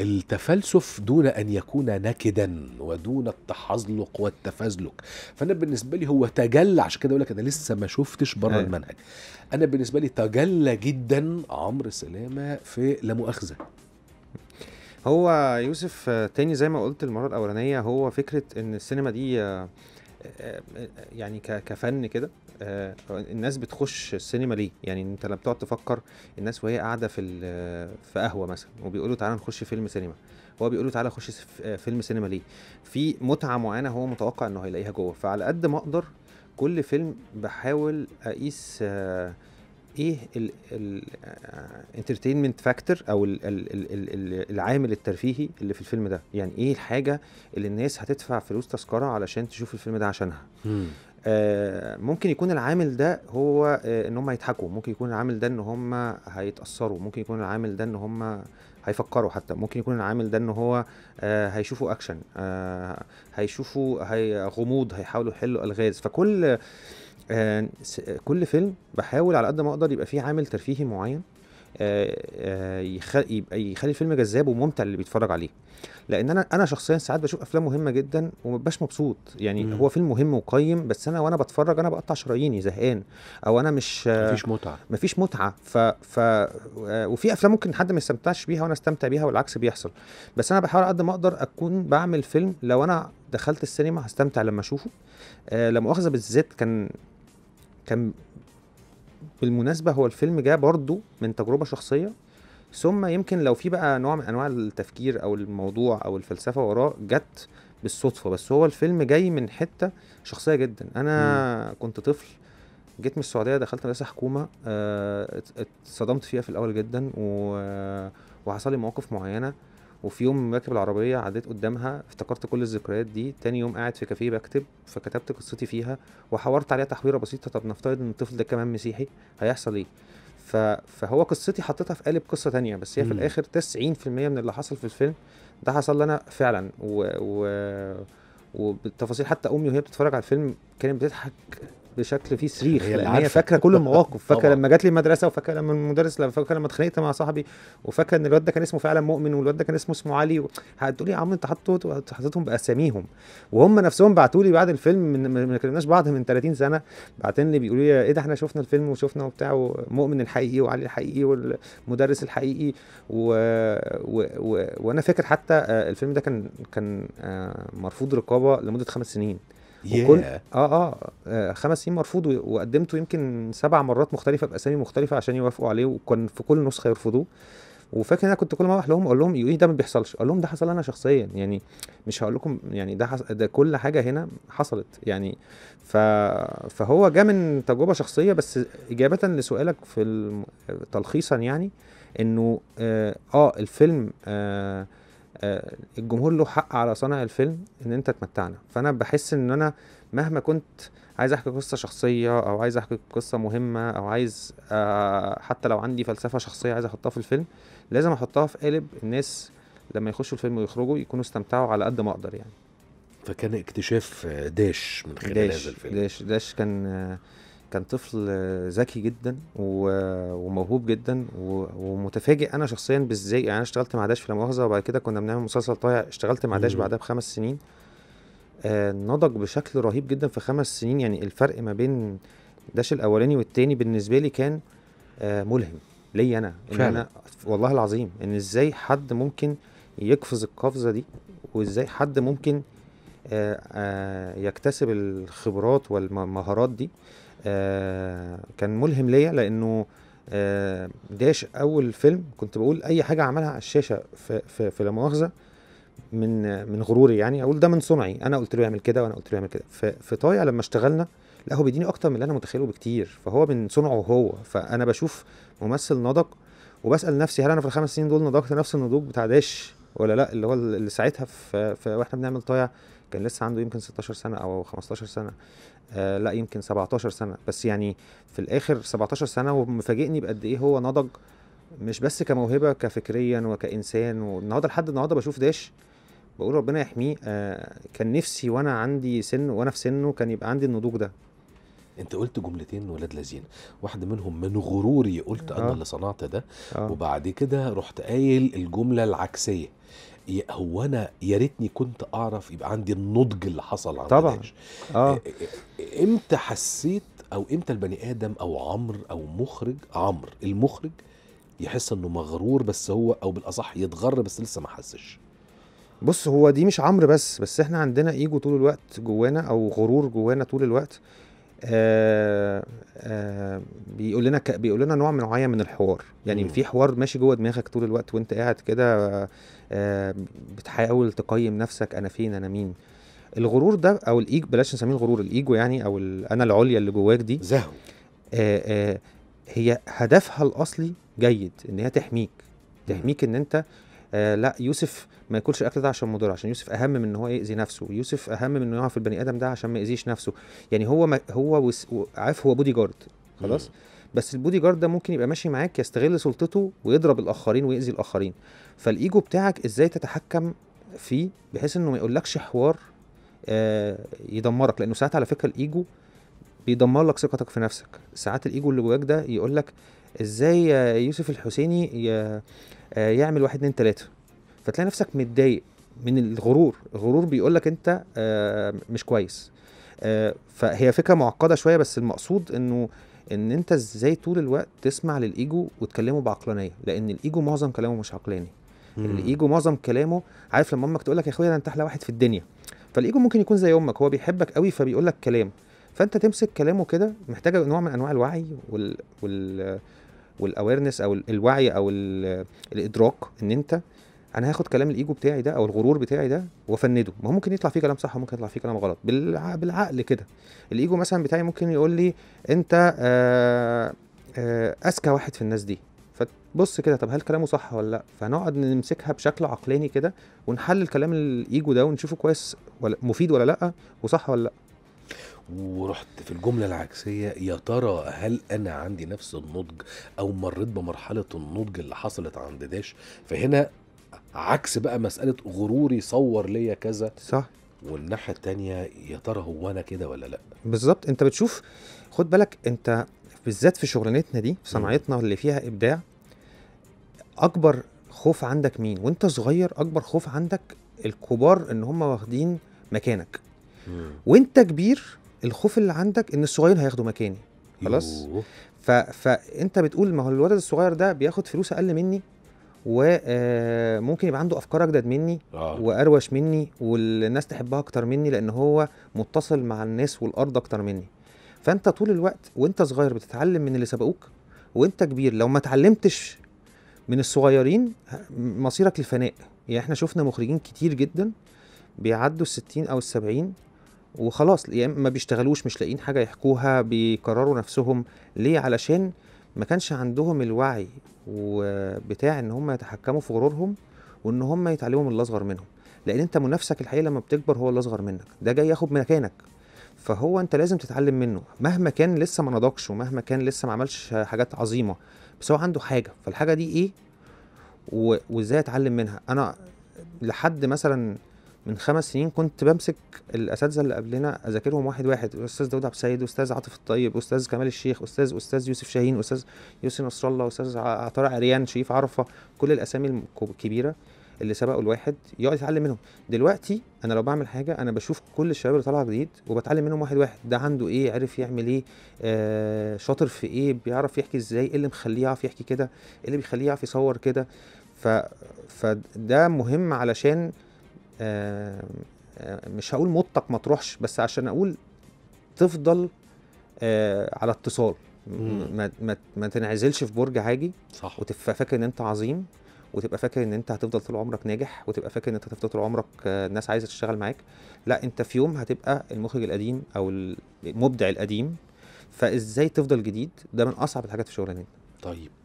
التفلسف دون ان يكون نكدا ودون التحزلق والتفزلك فانا بالنسبه لي هو تجلى عشان كده اقول لك انا لسه ما شفتش بره أيوه. المنهج انا بالنسبه لي تجلى جدا عمرو سلامه في لا مؤاخذه هو يوسف تاني زي ما قلت المره الاولانيه هو فكره ان السينما دي يعني كفن كده آه، الناس بتخش السينما ليه يعني انت لما بتقعد تفكر الناس وهي قاعده في في قهوه مثلا وبيقولوا تعالى نخش فيلم سينما هو بيقولوا تعالى خش آه، فيلم سينما ليه في متعه معينه هو متوقع انه هيلاقيها جوه فعلى قد ما اقدر كل فيلم بحاول اقيس آه، ايه الانترتينمنت فاكتور او الـ الـ الـ العامل الترفيهي اللي في الفيلم ده يعني ايه الحاجه اللي الناس هتدفع فلوس تذكره علشان تشوف الفيلم ده عشانها آه ممكن يكون العامل ده هو آه ان هم يضحكوا ممكن يكون العامل ده ان هم هيتاثروا ممكن يكون العامل ده ان هم هيفكروا حتى ممكن يكون العامل ده ان هو آه هيشوفوا اكشن آه هيشوفوا هي غموض هيحاولوا يحلوا الغاز فكل آه آه كل فيلم بحاول على قد ما اقدر يبقى فيه عامل ترفيهي معين آه, آه، يبقى يخلي الفيلم جذاب وممتع للي بيتفرج عليه لان انا انا شخصيا ساعات بشوف افلام مهمه جدا ومبقاش مبسوط يعني مم. هو فيلم مهم وقيم بس انا وانا بتفرج انا بقطع شراييني زهقان او انا مش مفيش متعه مفيش متعه ف, ف آه، وفي افلام ممكن حد ما يستمتعش بيها وانا استمتع بيها والعكس بيحصل بس انا بحاول قد ما اقدر اكون بعمل فيلم لو انا دخلت السينما هستمتع لما اشوفه آه لما اخذ بالذات كان كان بالمناسبه هو الفيلم جاء برضه من تجربه شخصيه ثم يمكن لو في بقى نوع من انواع التفكير او الموضوع او الفلسفه وراه جت بالصدفه بس هو الفيلم جاي من حته شخصيه جدا انا م. كنت طفل جيت من السعوديه دخلت مدرسه حكومه آه، اتصدمت فيها في الاول جدا و... وحصل لي مواقف معينه وفي يوم راكب العربية عديت قدامها افتكرت كل الذكريات دي تاني يوم قاعد في كافيه بكتب فكتبت قصتي فيها وحورت عليها تحويرة بسيطة طب نفترض ان الطفل ده كمان مسيحي هيحصل ايه ف... فهو قصتي حطيتها في قالب قصة تانية بس هي في الآخر 90% من اللي حصل في الفيلم ده حصل لنا فعلا و... و... وبالتفاصيل حتى أمي وهي بتتفرج على الفيلم كانت بتضحك بشكل فيه صريخ هي لان هي فاكره كل المواقف فاكره لما جات لي المدرسه وفاكره لما المدرس فاكره لما اتخانقت مع صاحبي وفاكره ان الواد ده كان اسمه فعلا مؤمن والواد ده كان اسمه اسمه علي هتقولي يا عم انت حطيت حطيتهم باساميهم وهم نفسهم بعتوا لي بعد الفيلم من... ما كلمناش بعض من 30 سنه بعتين لي بيقولوا لي ايه ده احنا شفنا الفيلم وشفنا وبتاع ومؤمن الحقيقي وعلي الحقيقي والمدرس الحقيقي و... و... و... وانا فاكر حتى آه، الفيلم ده كان كان آه، مرفوض رقابه لمده خمس سنين وكل yeah. آه،, آه, اه خمس سنين مرفوض وقدمته يمكن سبع مرات مختلفه باسامي مختلفه عشان يوافقوا عليه وكان في كل نسخه يرفضوه وفاكر ان انا كنت كل ما اروح لهم اقول لهم ايه ده ما بيحصلش اقول لهم ده حصل انا شخصيا يعني مش هقول لكم يعني ده حص... ده كل حاجه هنا حصلت يعني ف... فهو جه من تجربه شخصيه بس اجابه لسؤالك في الم... تلخيصا يعني انه اه, آه الفيلم آه آه، الجمهور له حق على صانع الفيلم ان انت تمتعنا فانا بحس ان انا مهما كنت عايز احكي قصه شخصيه او عايز احكي قصه مهمه او عايز آه، حتى لو عندي فلسفه شخصيه عايز احطها في الفيلم لازم احطها في قالب الناس لما يخشوا الفيلم ويخرجوا يكونوا استمتعوا على قد ما اقدر يعني فكان اكتشاف داش من خلال داش هذا الفيلم داش داش كان آه، كان طفل ذكي جدا وموهوب جدا ومتفاجئ انا شخصيا بازاي يعني انا اشتغلت مع داش في مؤاخذه وبعد كده كنا بنعمل مسلسل طايع اشتغلت مع داش بعدها بخمس سنين آه، نضج بشكل رهيب جدا في خمس سنين يعني الفرق ما بين داش الاولاني والتاني بالنسبه لي كان آه، ملهم ليا انا ان انا والله العظيم ان ازاي حد ممكن يقفز القفزه دي وازاي حد ممكن آه، يكتسب الخبرات والمهارات دي آه، كان ملهم ليا لانه داش آه، اول فيلم كنت بقول اي حاجه اعملها على الشاشه في, في, في لا مؤاخذه من من غروري يعني اقول ده من صنعي انا قلت له يعمل كده وانا قلت له يعمل كده في طايع لما اشتغلنا لا هو بيديني اكتر من اللي انا متخيله بكتير فهو من صنعه هو فانا بشوف ممثل نضج وبسال نفسي هل انا في الخمس سنين دول نضجت نفس النضوج بتاع داش ولا لا اللي هو اللي ساعتها في, في واحنا بنعمل طايع كان لسه عنده يمكن 16 سنه او 15 سنه آه لا يمكن 17 سنه بس يعني في الاخر 17 سنه ومفاجئني بقد ايه هو نضج مش بس كموهبه كفكريا وكانسان والنهارده لحد النهارده بشوف داش بقول ربنا يحميه آه كان نفسي وانا عندي سن وانا في سنه كان يبقى عندي النضوج ده انت قلت جملتين ولاد لذين واحده منهم من غروري قلت انا آه. اللي صنعت ده آه. وبعد كده رحت قايل الجمله العكسيه هو انا يا ريتني كنت اعرف يبقى عندي النضج اللي حصل عند طبعا آه. آه،, اه امتى حسيت او امتى البني ادم او عمرو او مخرج عمرو المخرج يحس انه مغرور بس هو او بالاصح يتغر بس لسه ما حسش بص هو دي مش عمرو بس بس احنا عندنا ايجو طول الوقت جوانا او غرور جوانا طول الوقت آه، آه، بيقول لنا ك... بيقول لنا نوع معين من الحوار يعني مم. في حوار ماشي جوه دماغك طول الوقت وانت قاعد كده آه، بتحاول تقيم نفسك انا فين انا مين الغرور ده او الايج بلاش نسميه الغرور الايجو يعني او انا العليا اللي جواك دي زهو هي هدفها الاصلي جيد ان هي تحميك تحميك ان انت آه لا يوسف ما ياكلش الاكل ده عشان مضر عشان يوسف اهم من ان هو ياذي نفسه يوسف اهم من ان يقع في البني ادم ده عشان ما ياذيش نفسه يعني هو ما هو وس... عارف هو بودي جارد خلاص بس البودي جارد ده ممكن يبقى ماشي معاك يستغل سلطته ويضرب الاخرين ويأذي الاخرين فالايجو بتاعك ازاي تتحكم فيه بحيث انه ما يقولكش حوار آه يدمرك لانه ساعات على فكره الايجو بيدمر لك ثقتك في نفسك ساعات الايجو اللي جواك ده يقول لك ازاي آه، يوسف الحسيني آه، يعمل واحد اتنين تلاته فتلاقي نفسك متضايق من الغرور الغرور بيقول لك انت آه، مش كويس فهي فكره معقده شويه بس المقصود انه ان انت ازاي طول الوقت تسمع للايجو وتكلمه بعقلانيه لان الايجو معظم كلامه مش عقلاني الايجو معظم كلامه عارف لما امك تقول لك يا اخويا انت احلى واحد في الدنيا فالايجو ممكن يكون زي امك هو بيحبك قوي فبيقول لك كلام فانت تمسك كلامه كده محتاجه نوع من انواع الوعي وال وال والاويرنس او الوعي او الادراك ان انت انا هاخد كلام الايجو بتاعي ده او الغرور بتاعي ده وافنده ما هو ممكن يطلع فيه كلام صح وممكن يطلع فيه كلام غلط بالعقل كده الايجو مثلا بتاعي ممكن يقول لي انت آه، آه، اذكى واحد في الناس دي فبص كده طب هل كلامه صح ولا لا فنقعد نمسكها بشكل عقلاني كده ونحلل كلام الايجو ده ونشوفه كويس ولا مفيد ولا لا وصح ولا لا ورحت في الجملة العكسية يا ترى هل أنا عندي نفس النضج أو مريت بمرحلة النضج اللي حصلت عند داش فهنا عكس بقى مسألة غروري صور ليا كذا صح والناحية التانية يا ترى هو أنا كده ولا لأ بالظبط أنت بتشوف خد بالك أنت بالذات في شغلانتنا دي في صناعتنا اللي فيها إبداع أكبر خوف عندك مين وأنت صغير أكبر خوف عندك الكبار إن هم واخدين مكانك وأنت كبير الخوف اللي عندك ان الصغير هياخدوا مكاني خلاص ف... فانت بتقول ما هو الولد الصغير ده بياخد فلوس اقل مني وممكن آه، يبقى عنده افكار اجدد مني آه. واروش مني والناس تحبها اكتر مني لان هو متصل مع الناس والارض اكتر مني فانت طول الوقت وانت صغير بتتعلم من اللي سبقوك وانت كبير لو ما اتعلمتش من الصغيرين مصيرك الفناء يعني احنا شفنا مخرجين كتير جدا بيعدوا الستين او السبعين وخلاص يا اما ما بيشتغلوش مش لاقيين حاجه يحكوها بيقرروا نفسهم ليه علشان ما كانش عندهم الوعي بتاع ان هم يتحكموا في غرورهم وان هم يتعلموا من الاصغر منهم لان انت منافسك الحقيقي لما بتكبر هو الاصغر منك ده جاي ياخد مكانك فهو انت لازم تتعلم منه مهما كان لسه ما نضجش ومهما كان لسه ما عملش حاجات عظيمه بس هو عنده حاجه فالحاجه دي ايه وازاي اتعلم منها انا لحد مثلا من خمس سنين كنت بمسك الاساتذه اللي قبلنا اذاكرهم واحد واحد الاستاذ داود عبد السيد استاذ عاطف الطيب استاذ كمال الشيخ استاذ استاذ يوسف شاهين استاذ يوسف نصر الله استاذ عطار عريان شريف عرفه كل الاسامي الكبيره اللي سبقوا الواحد يقعد يتعلم منهم دلوقتي انا لو بعمل حاجه انا بشوف كل الشباب اللي طالعه جديد وبتعلم منهم واحد واحد ده عنده ايه عرف يعمل ايه آه شاطر في ايه بيعرف يحكي ازاي ايه اللي مخليه يعرف يحكي كده ايه اللي بيخليه يعرف يصور كده ف فده مهم علشان آه، آه، مش هقول مطك ما تروحش بس عشان اقول تفضل آه، على اتصال ما, ما, ما تنعزلش في برج عاجي صح وتبقى فاكر ان انت عظيم وتبقى فاكر ان انت هتفضل طول عمرك ناجح وتبقى فاكر ان انت هتفضل طول عمرك الناس عايزه تشتغل معاك لا انت في يوم هتبقى المخرج القديم او المبدع القديم فازاي تفضل جديد ده من اصعب الحاجات في شغلانتنا طيب